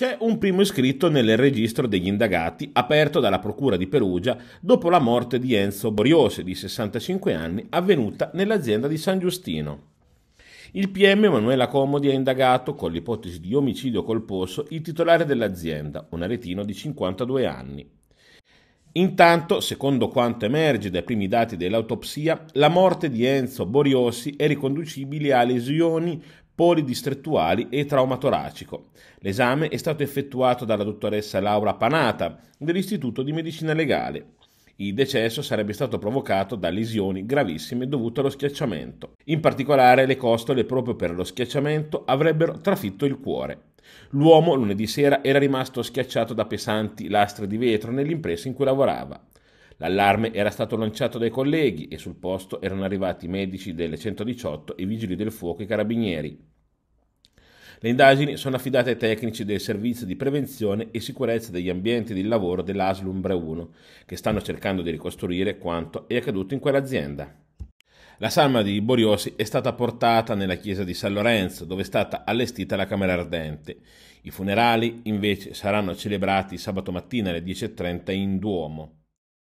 C'è un primo iscritto nel registro degli indagati aperto dalla Procura di Perugia dopo la morte di Enzo Boriose, di 65 anni, avvenuta nell'azienda di San Giustino. Il PM Emanuela Comodi ha indagato con l'ipotesi di omicidio colposo il titolare dell'azienda, un aretino di 52 anni. Intanto, secondo quanto emerge dai primi dati dell'autopsia, la morte di Enzo Boriosi è riconducibile a lesioni polidistrettuali e traumatoracico. L'esame è stato effettuato dalla dottoressa Laura Panata dell'Istituto di Medicina Legale. Il decesso sarebbe stato provocato da lesioni gravissime dovute allo schiacciamento. In particolare le costole proprio per lo schiacciamento avrebbero trafitto il cuore. L'uomo lunedì sera era rimasto schiacciato da pesanti lastre di vetro nell'impresa in cui lavorava. L'allarme era stato lanciato dai colleghi e sul posto erano arrivati i medici delle 118, i vigili del fuoco e i carabinieri. Le indagini sono affidate ai tecnici del servizio di prevenzione e sicurezza degli ambienti di lavoro dell'ASL Umbra 1, che stanno cercando di ricostruire quanto è accaduto in quell'azienda. La salma di Boriosi è stata portata nella chiesa di San Lorenzo, dove è stata allestita la camera ardente. I funerali, invece, saranno celebrati sabato mattina alle 10.30 in Duomo.